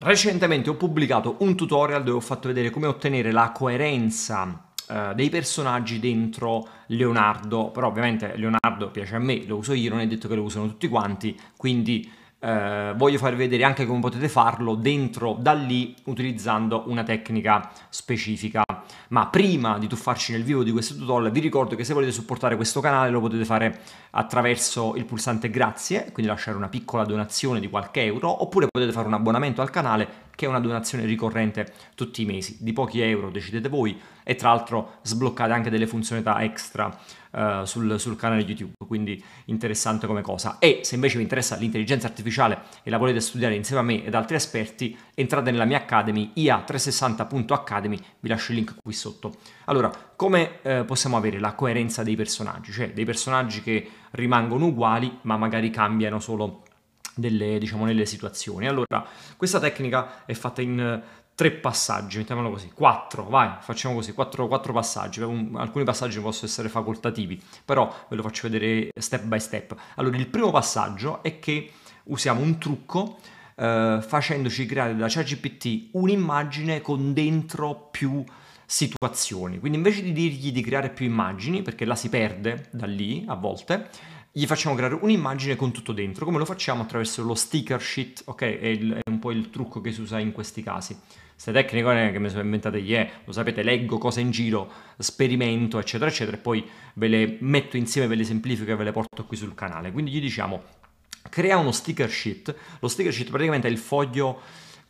Recentemente ho pubblicato un tutorial dove ho fatto vedere come ottenere la coerenza eh, dei personaggi dentro Leonardo, però ovviamente Leonardo piace a me, lo uso io, non è detto che lo usano tutti quanti, quindi eh, voglio farvi vedere anche come potete farlo dentro da lì utilizzando una tecnica specifica. Ma prima di tuffarci nel vivo di questo tutorial vi ricordo che se volete supportare questo canale lo potete fare attraverso il pulsante grazie, quindi lasciare una piccola donazione di qualche euro, oppure potete fare un abbonamento al canale che è una donazione ricorrente tutti i mesi, di pochi euro, decidete voi, e tra l'altro sbloccate anche delle funzionalità extra uh, sul, sul, canale YouTube, quindi interessante come cosa. E se invece vi interessa l'intelligenza artificiale e la volete studiare insieme a me ed altri esperti, entrate nella mia Academy, ia360.academy, vi lascio il link qui sotto. Allora, come eh, possiamo avere la coerenza dei personaggi? Cioè dei personaggi che rimangono uguali ma magari cambiano solo delle, diciamo, nelle situazioni. Allora, questa tecnica è fatta in eh, tre passaggi, mettiamolo così, quattro, vai, facciamo così, quattro, quattro passaggi, alcuni passaggi possono essere facoltativi, però ve lo faccio vedere step by step. Allora, il primo passaggio è che usiamo un trucco eh, facendoci creare da ChatGPT un'immagine con dentro più situazioni, quindi invece di dirgli di creare più immagini, perché la si perde da lì a volte, gli facciamo creare un'immagine con tutto dentro. Come lo facciamo? Attraverso lo sticker sheet, ok? È, il, è un po' il trucco che si usa in questi casi. Queste tecniche non è che mi sono inventate ieri, yeah, lo sapete, leggo cose in giro, sperimento, eccetera, eccetera, e poi ve le metto insieme, ve le semplifico e ve le porto qui sul canale. Quindi gli diciamo, crea uno sticker sheet. Lo sticker sheet praticamente è il foglio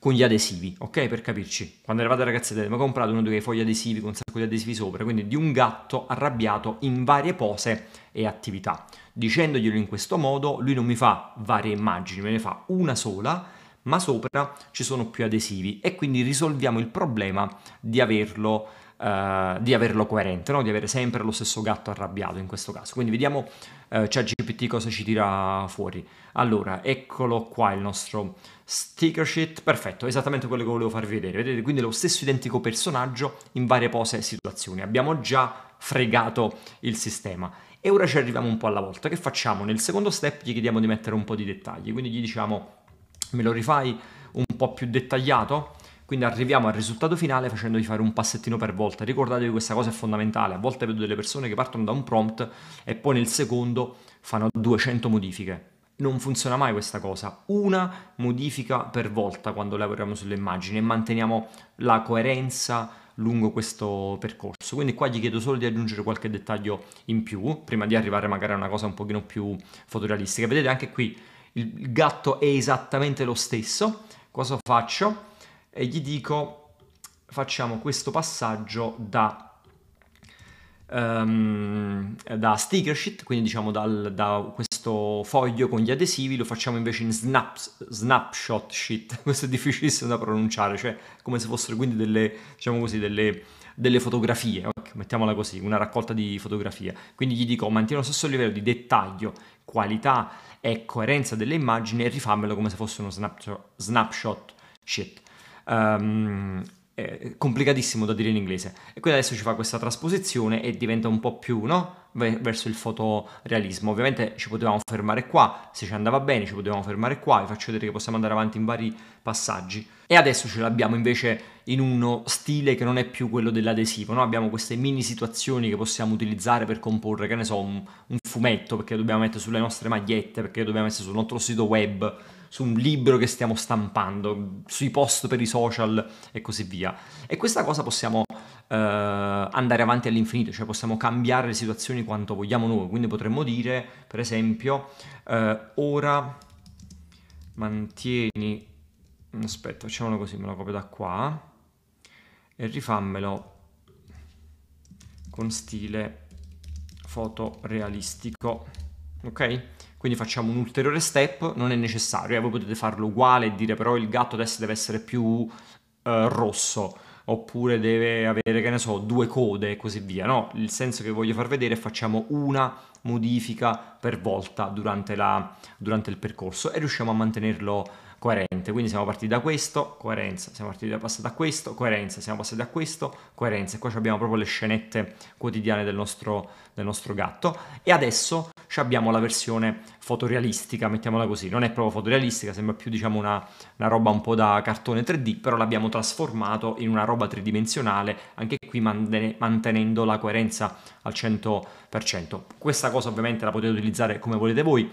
con gli adesivi, ok? Per capirci, quando eravate ragazzi avete mai comprato uno di quei fogli adesivi con un sacco di adesivi sopra, quindi di un gatto arrabbiato in varie pose e attività. Dicendoglielo in questo modo, lui non mi fa varie immagini, me ne fa una sola, ma sopra ci sono più adesivi e quindi risolviamo il problema di averlo uh, di averlo coerente, no? di avere sempre lo stesso gatto arrabbiato in questo caso. Quindi vediamo uh, ChatGPT cosa ci tira fuori. Allora, eccolo qua il nostro sticker sheet, perfetto, esattamente quello che volevo farvi vedere. Vedete, quindi lo stesso identico personaggio in varie pose e situazioni. Abbiamo già fregato il sistema. E ora ci arriviamo un po' alla volta. Che facciamo? Nel secondo step gli chiediamo di mettere un po' di dettagli, quindi gli diciamo me lo rifai un po' più dettagliato? Quindi arriviamo al risultato finale facendovi fare un passettino per volta. Ricordatevi questa cosa è fondamentale. A volte vedo delle persone che partono da un prompt e poi nel secondo fanno 200 modifiche. Non funziona mai questa cosa. Una modifica per volta quando lavoriamo sulle immagini e manteniamo la coerenza lungo questo percorso. Quindi qua gli chiedo solo di aggiungere qualche dettaglio in più, prima di arrivare magari a una cosa un pochino più fotorealistica. Vedete anche qui il gatto è esattamente lo stesso. Cosa faccio? e gli dico facciamo questo passaggio da, um, da sticker sheet, quindi diciamo dal, da questo foglio con gli adesivi, lo facciamo invece in snaps, snapshot sheet, questo è difficilissimo da pronunciare, cioè come se fossero quindi delle, diciamo così, delle, delle fotografie, okay, mettiamola così, una raccolta di fotografie. Quindi gli dico mantieni lo stesso livello di dettaglio, qualità e coerenza delle immagini e rifammelo come se fosse uno snapshot, snapshot sheet um, complicatissimo da dire in inglese. E qui adesso ci fa questa trasposizione e diventa un po' più, no? verso il fotorealismo. Ovviamente ci potevamo fermare qua, se ci andava bene ci potevamo fermare qua, vi faccio vedere che possiamo andare avanti in vari passaggi. E adesso ce l'abbiamo invece in uno stile che non è più quello dell'adesivo, no? abbiamo queste mini situazioni che possiamo utilizzare per comporre, che ne so, un, un fumetto, perché dobbiamo mettere sulle nostre magliette, perché dobbiamo mettere sul nostro sito web, su un libro che stiamo stampando, sui post per i social e così via. E questa cosa possiamo eh, andare avanti all'infinito, cioè possiamo cambiare le situazioni quanto vogliamo noi, quindi potremmo dire per esempio eh, ora mantieni, mm, aspetta facciamolo così, me lo copio da qua e rifammelo con stile fotorealistico, ok? Quindi facciamo un ulteriore step, non è necessario, eh, voi potete farlo uguale e dire però il gatto adesso deve essere più eh, rosso, oppure deve avere, che ne so, due code e così via. No, il senso che voglio far vedere è facciamo una modifica per volta durante, la, durante il percorso e riusciamo a mantenerlo coerente. Quindi siamo partiti da questo, coerenza, siamo partiti da, passati da questo, coerenza, siamo passati da questo, coerenza. E qua abbiamo proprio le scenette quotidiane del nostro, del nostro gatto. E adesso abbiamo la versione fotorealistica, mettiamola così. Non è proprio fotorealistica, sembra più diciamo una, una roba un po' da cartone 3D, però l'abbiamo trasformato in una roba tridimensionale, anche qui mantenendo la coerenza al 100%. Questa cosa ovviamente la potete utilizzare come volete voi,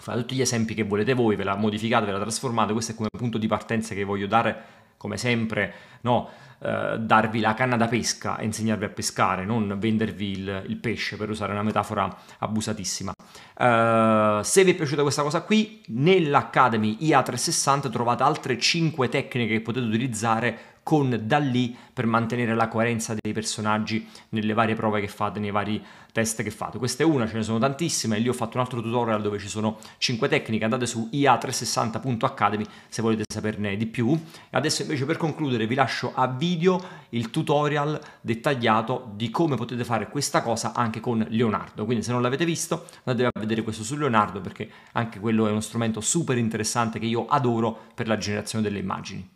fate tutti gli esempi che volete voi, ve la modificate, ve la trasformate, questo è come punto di partenza che voglio dare, come sempre, no, eh, darvi la canna da pesca e insegnarvi a pescare, non vendervi il, il pesce, per usare una metafora abusatissima. Eh, se vi è piaciuta questa cosa qui, nell'Academy IA360 trovate altre 5 tecniche che potete utilizzare con da lì per mantenere la coerenza dei personaggi nelle varie prove che fate, nei vari test che fate. Questa è una, ce ne sono tantissime, e lì ho fatto un altro tutorial dove ci sono 5 tecniche, andate su ia360.academy se volete saperne di più. adesso invece per concludere vi lascio a video il tutorial dettagliato di come potete fare questa cosa anche con Leonardo, quindi se non l'avete visto andate a vedere questo su Leonardo perché anche quello è uno strumento super interessante che io adoro per la generazione delle immagini.